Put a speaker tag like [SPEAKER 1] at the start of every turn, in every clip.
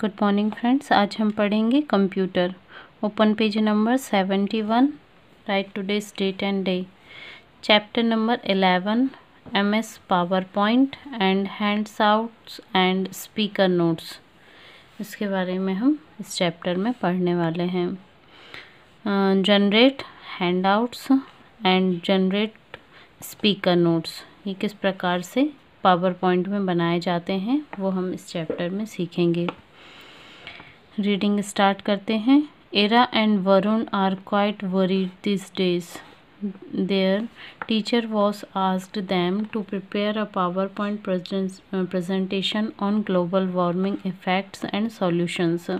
[SPEAKER 1] Good morning friends आज हम पढ़ेंगे computer open page number seventy one right today's date and day chapter number eleven M S PowerPoint and handouts and speaker notes इसके बारे में हम इस chapter में पढ़ने वाले हैं generate handouts and generate speaker notes ये किस प्रकार से पावर पॉइंट में बनाए जाते हैं वो हम इस चैप्टर में सीखेंगे रीडिंग स्टार्ट करते हैं Ira and Varun are quite worried these days their teacher was asked them to prepare a PowerPoint presentation on global warming effects and solutions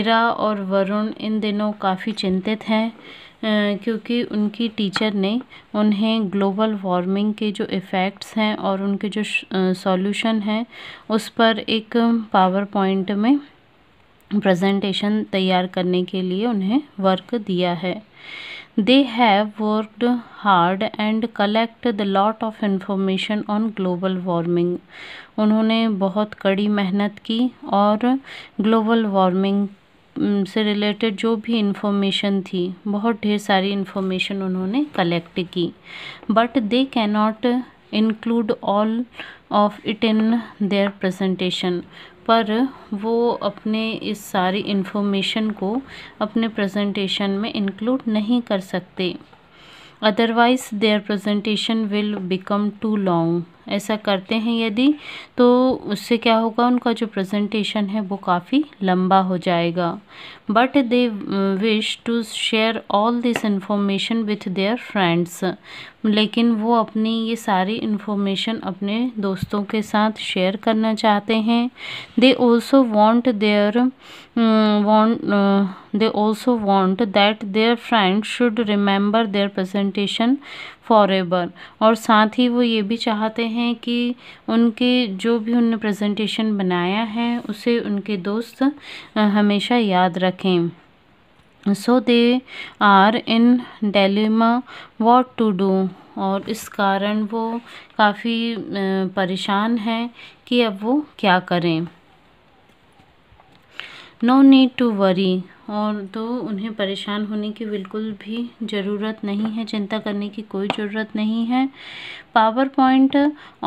[SPEAKER 1] Ira और वरुण इन दिनों काफ़ी चिंतित हैं क्योंकि उनकी टीचर ने उन्हें ग्लोबल वार्मिंग के जो इफ़ेक्ट्स हैं और उनके जो सॉल्यूशन हैं उस पर एक पावर पॉइंट में प्रेजेंटेशन तैयार करने के लिए उन्हें वर्क दिया है they have worked hard and collect the lot of information on global warming उन्होंने बहुत कड़ी मेहनत की और ग्लोबल वार्मिंग से रिलेटेड जो भी इन्फॉर्मेशन थी बहुत ढेर सारी इन्फॉर्मेशन उन्होंने कलेक्ट की but they cannot include all of it in their presentation पर वो अपने इस सारी इन्फॉर्मेशन को अपने प्रेजेंटेशन में इंक्लूड नहीं कर सकते otherwise their presentation will become too long ऐसा करते हैं यदि तो उससे क्या होगा उनका जो प्रेजेंटेशन है वो काफ़ी लंबा हो जाएगा but they wish to share all this information with their friends लेकिन वो अपनी ये सारी इन्फॉर्मेशन अपने दोस्तों के साथ शेयर करना चाहते हैं they also want their want they also want that their friend should remember their presentation forever और साथ ही वो ये भी चाहते हैं कि उनके जो भी उन्होंने प्रेजेंटेशन बनाया है उसे उनके दोस्त हमेशा याद रखें so they are in dilemma what to do और इस कारण वो काफ़ी परेशान हैं कि अब वो क्या करें नो नीड टू वरी और तो उन्हें परेशान होने की बिल्कुल भी ज़रूरत नहीं है चिंता करने की कोई ज़रूरत नहीं है PowerPoint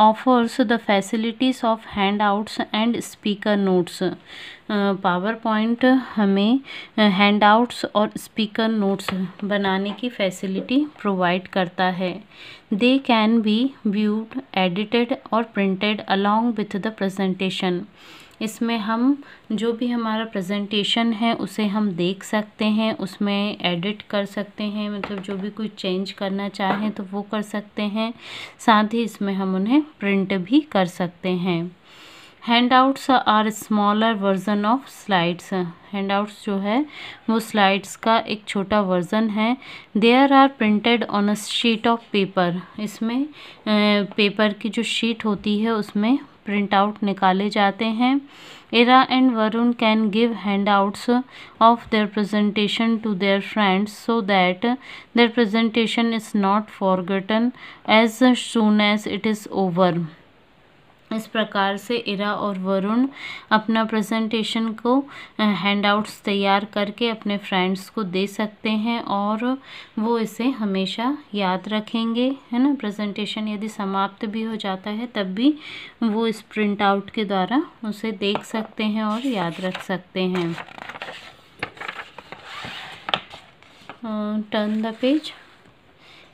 [SPEAKER 1] offers the facilities of handouts and speaker notes PowerPoint हमें हैंडआउट्स और स्पीकर नोट्स बनाने की फैसिलिटी प्रोवाइड करता है they can be viewed edited और printed along with the presentation इसमें हम जो भी हमारा प्रेजेंटेशन है उसे हम देख सकते हैं उसमें एडिट कर सकते हैं मतलब जो भी कोई चेंज करना चाहें तो वो कर सकते हैं साथ ही इसमें हम उन्हें प्रिंट भी कर सकते हैं handouts are smaller version of slides handouts जो है वो स्लाइड्स का एक छोटा वर्जन है they are printed on a sheet of paper इसमें पेपर की जो शीट होती है उसमें प्रिंट आउट निकाले जाते हैं Ira and Varun can give handouts of their presentation to their friends so that their presentation is not forgotten as soon as it is over इस प्रकार से इरा और वरुण अपना प्रेजेंटेशन को हैंडआउट्स तैयार करके अपने फ्रेंड्स को दे सकते हैं और वो इसे हमेशा याद रखेंगे है ना प्रेजेंटेशन यदि समाप्त भी हो जाता है तब भी वो इस प्रिंट आउट के द्वारा उसे देख सकते हैं और याद रख सकते हैं turn the page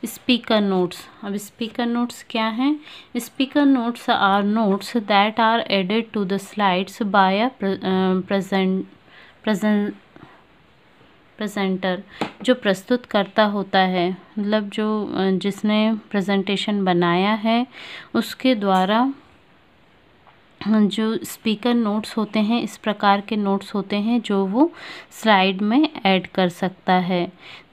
[SPEAKER 1] speaker notes अब स्पीकर नोट्स क्या हैं speaker notes are notes that are added to the slides by a present presenter जो प्रस्तुत करता होता है मतलब जो जिसने प्रेजेंटेशन बनाया है उसके द्वारा जो स्पीकर नोट्स होते हैं इस प्रकार के नोट्स होते हैं जो वो स्लाइड में ऐड कर सकता है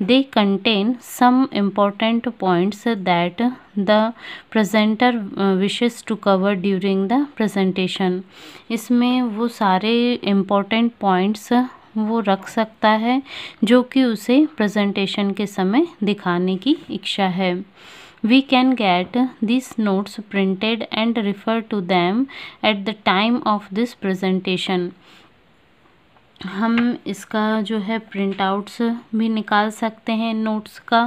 [SPEAKER 1] they contain some important points that the presenter wishes to cover during the presentation इसमें वो सारे इम्पॉर्टेंट पॉइंट्स वो रख सकता है जो कि उसे प्रेजेंटेशन के समय दिखाने की इच्छा है we can get these notes printed and refer to them at the time of this presentation हम इसका जो है प्रिंट आउट्स भी निकाल सकते हैं नोट्स का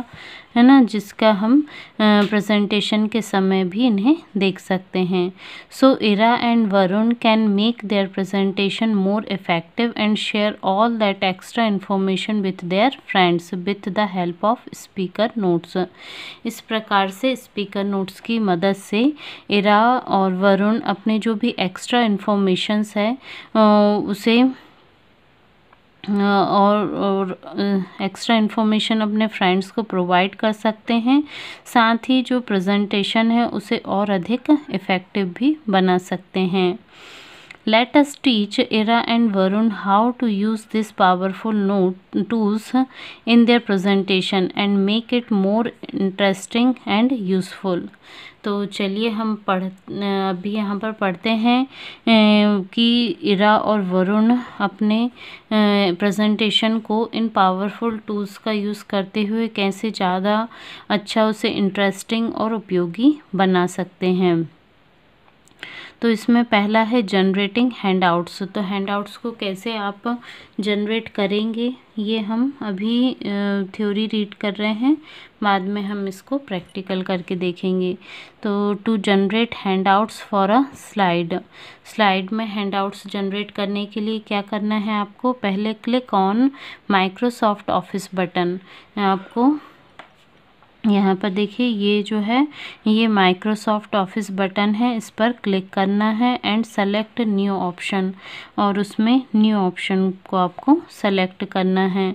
[SPEAKER 1] है ना जिसका हम प्रेजेंटेशन के समय भी इन्हें देख सकते हैं so Ira and Varun can make their presentation more effective and share all that extra information with their friends with the help of speaker notes इस प्रकार से स्पीकर नोट्स की मदद से इरा और वरुण अपने जो भी एक्स्ट्रा इन्फॉर्मेशंस है उसे और और एक्स्ट्रा इन्फॉर्मेशन अपने फ्रेंड्स को प्रोवाइड कर सकते हैं साथ ही जो प्रेजेंटेशन है उसे और अधिक इफ़ेक्टिव भी बना सकते हैं Let us teach Ira and Varun how to use these powerful note tools in their presentation and make it more interesting and useful. तो चलिए हम पढ़ अभी यहाँ पर पढ़ते हैं कि इरा और वरुण अपने प्रेजेंटेशन को इन पावरफुल टूल्स का यूज़ करते हुए कैसे ज़्यादा अच्छा उसे इंटरेस्टिंग और उपयोगी बना सकते हैं तो इसमें पहला है जनरेटिंग हैंडआउट्स तो हैंडआउट्स को कैसे आप जनरेट करेंगे ये हम अभी थ्योरी रीड कर रहे हैं बाद में हम इसको प्रैक्टिकल करके देखेंगे तो to generate handouts for a slide slide में हैंडआउट्स जनरेट करने के लिए क्या करना है आपको पहले click on Microsoft office button आपको यहाँ पर देखिए ये जो है ये माइक्रोसॉफ्ट ऑफिस बटन है इस पर क्लिक करना है एंड सेलेक्ट न्यू ऑप्शन और उसमें न्यू ऑप्शन को आपको सेलेक्ट करना है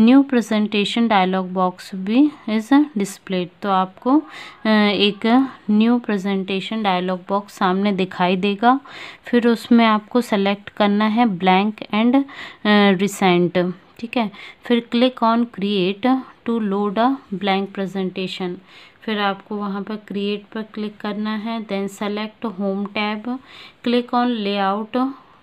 [SPEAKER 1] न्यू प्रेजेंटेशन डायलॉग बॉक्स भी इज़ डिस्प्लेड तो आपको एक न्यू प्रेजेंटेशन डायलॉग बॉक्स सामने दिखाई देगा फिर उसमें आपको सेलेक्ट करना है ब्लैंक एंड रिसेंट ठीक है फिर click on create to load a blank presentation फिर आपको वहाँ पर क्रिएट पर क्लिक करना है then select home tab click on layout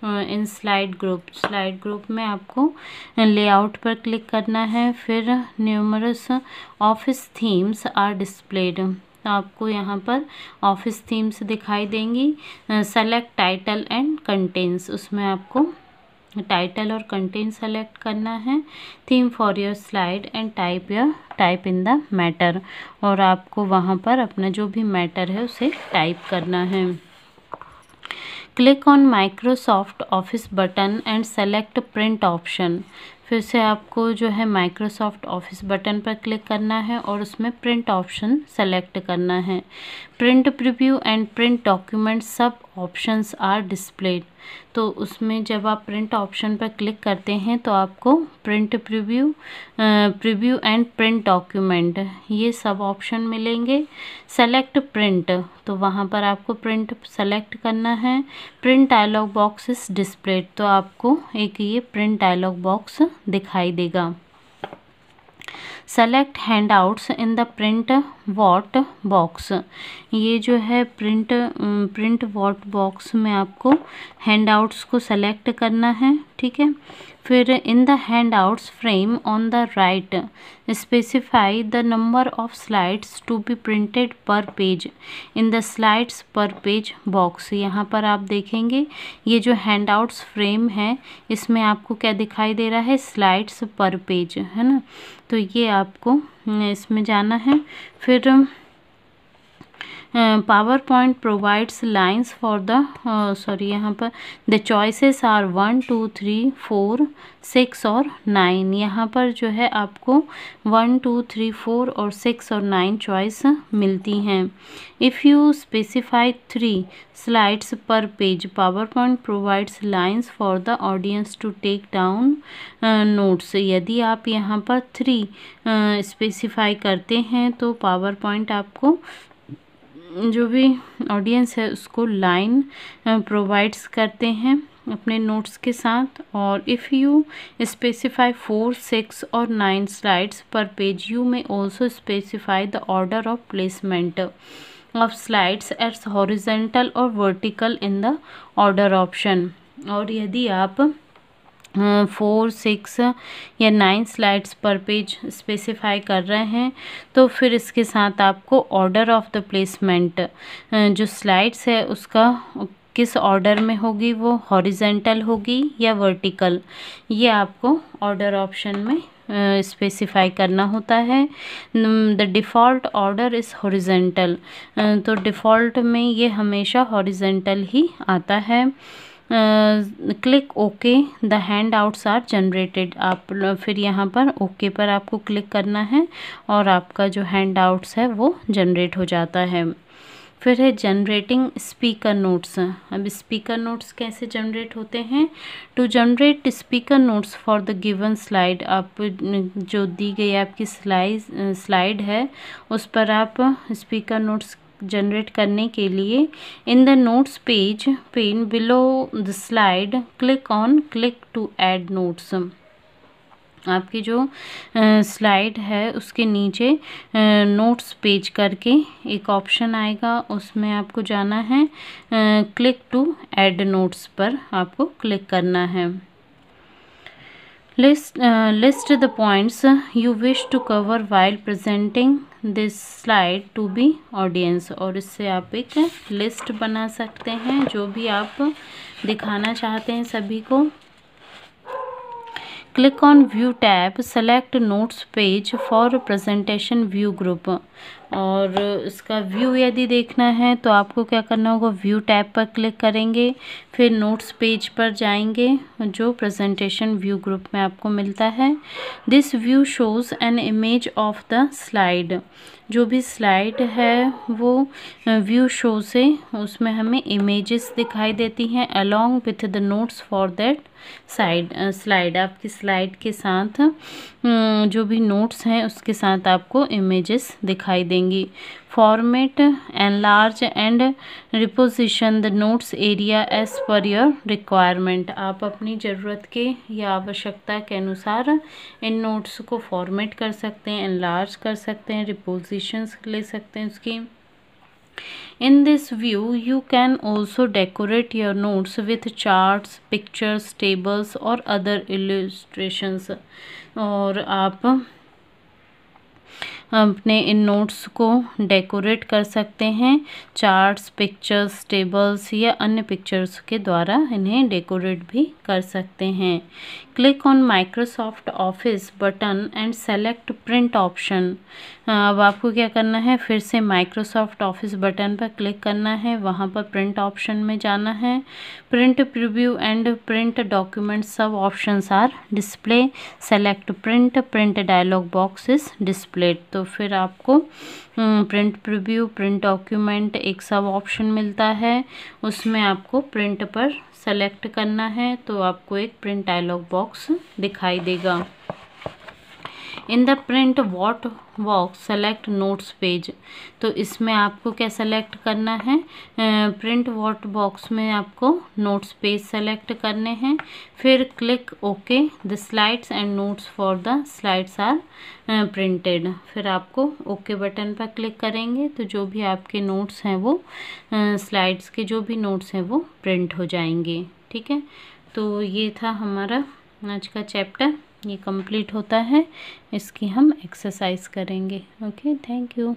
[SPEAKER 1] in slide group slide group में आपको लेआउट पर क्लिक करना है फिर numerous office themes are displayed आपको यहाँ पर ऑफिस थीम्स दिखाई देंगी सेलेक्ट टाइटल एंड कंटेंट्स उसमें आपको टाइटल और कंटेंट सेलेक्ट करना है theme for your slide and type your type in the matter और आपको वहाँ पर अपना जो भी मैटर है उसे टाइप करना है click on Microsoft office button and select print option फिर से आपको जो है माइक्रोसॉफ्ट ऑफिस बटन पर क्लिक करना है और उसमें प्रिंट ऑप्शन सेलेक्ट करना है print preview and print document sub options are displayed तो उसमें जब आप प्रिंट ऑप्शन पर क्लिक करते हैं तो आपको print preview preview and print document ये सब ऑप्शन मिलेंगे सेलेक्ट प्रिंट तो वहाँ पर आपको प्रिंट सेलेक्ट करना है print dialog box is displayed तो आपको एक ये प्रिंट डायलॉग बॉक्स दिखाई देगा select handouts in the print what box ये जो है प्रिंट प्रिंट वॉट बॉक्स में आपको हैंड आउट्स को सेलेक्ट करना है ठीक है फिर in the handouts frame on the right specify the number of slides to be printed per page in the slides per page box यहाँ पर आप देखेंगे ये जो हैंड आउट्स फ्रेम है इसमें आपको क्या दिखाई दे रहा है स्लाइड्स पर पेज है ना तो ये आपको इसमें जाना है फिर PowerPoint provides lines for the sorry यहाँ पर the choices are one two three four six और नाइन यहाँ पर जो है आपको वन टू थ्री फोर और सिक्स और नाइन चॉइस मिलती हैं if you specify three slides per page PowerPoint provides lines for the audience to take down notes यदि आप यहाँ पर थ्री स्पेसिफाई uh, करते हैं तो पावर पॉइंट आपको जो भी ऑडियंस है उसको लाइन प्रोवाइड्स करते हैं अपने नोट्स के साथ और if you specify four six और nine slides per page you may also specify the order of placement of slides एट्स हॉरिजेंटल और vertical in the order option और यदि आप फोर सिक्स या nine slides per page specify कर रहे हैं तो फिर इसके साथ आपको ऑर्डर ऑफ द प्लेसमेंट जो स्लाइड्स है उसका किस ऑर्डर में होगी वो हॉरिजेंटल होगी या वर्टिकल ये आपको ऑर्डर ऑप्शन में स्पेसिफाई uh, करना होता है the default order is horizontal तो डिफ़ॉल्ट में ये हमेशा हॉरिजेंटल ही आता है click okay the handouts are generated आप फिर यहाँ पर ओके okay पर आपको क्लिक करना है और आपका जो हैंड आउट्स है वो जनरेट हो जाता है फिर है जनरेटिंग स्पीकर नोट्स अब स्पीकर नोट्स कैसे जनरेट होते हैं to generate speaker notes for the given slide आप जो दी गई आपकी स्लाइड स्लाइड है उस पर आप स्पीकर नोट्स जनरेट करने के लिए in the notes page pane below the slide click on click to add notes आपकी जो स्लाइड है उसके नीचे नोट्स पेज करके एक ऑप्शन आएगा उसमें आपको जाना है क्लिक टू ऐड नोट्स पर आपको क्लिक करना है list list the points you wish to cover while presenting this slide to be audience और इससे आप एक लिस्ट बना सकते हैं जो भी आप दिखाना चाहते हैं सभी को click on view tab select notes page for presentation view group और इसका व्यू यदि देखना है तो आपको क्या करना होगा व्यू टैब पर क्लिक करेंगे फिर नोट्स पेज पर जाएंगे जो प्रेजेंटेशन व्यू ग्रुप में आपको मिलता है this view shows an image of the slide जो भी स्लाइड है वो व्यू शो से उसमें हमें इमेजेस दिखाई देती हैं along with the notes for that side slide आपकी स्लाइड के साथ हम्म, जो भी नोट्स हैं उसके साथ आपको इमेजेस दिखाई देंगी format and large and reposition the notes area as per your requirement आप अपनी ज़रूरत के या आवश्यकता के अनुसार इन नोट्स को फॉर्मेट कर सकते हैं एंड लार्ज कर सकते हैं रिपोजिशंस ले सकते हैं उसकी In this view, you can also decorate your notes with charts, pictures, tables or other illustrations Or, आप अपने इन नोट्स को डेकोरेट कर सकते हैं चार्ट्स पिक्चर्स टेबल्स या अन्य पिक्चर्स के द्वारा इन्हें डेकोरेट भी कर सकते हैं click on Microsoft office button and select print option अब आपको क्या करना है फिर से माइक्रोसॉफ्ट ऑफिस बटन पर क्लिक करना है वहाँ पर प्रिंट ऑप्शन में जाना है print preview and print document sub options are display select print print dialog box is displayed तो फिर आपको प्रिंट प्रिव्यू प्रिंट डॉक्यूमेंट एक सब ऑप्शन मिलता है उसमें आपको प्रिंट पर सेलेक्ट करना है तो आपको एक प्रिंट डायलॉग बॉक्स दिखाई देगा in the print what walk select notes page तो इसमें आपको क्या सेलेक्ट करना है प्रिंट वॉट बॉक्स में आपको नोट्स पेज सेलेक्ट करने हैं फिर click okay the slides and notes for the slides are printed फिर आपको ओके okay बटन पर क्लिक करेंगे तो जो भी आपके नोट्स हैं वो स्लाइड्स के जो भी नोट्स हैं वो प्रिंट हो जाएंगे ठीक है तो ये था हमारा आज का चैप्टर ये कंप्लीट होता है इसकी हम एक्सरसाइज करेंगे ओके थैंक यू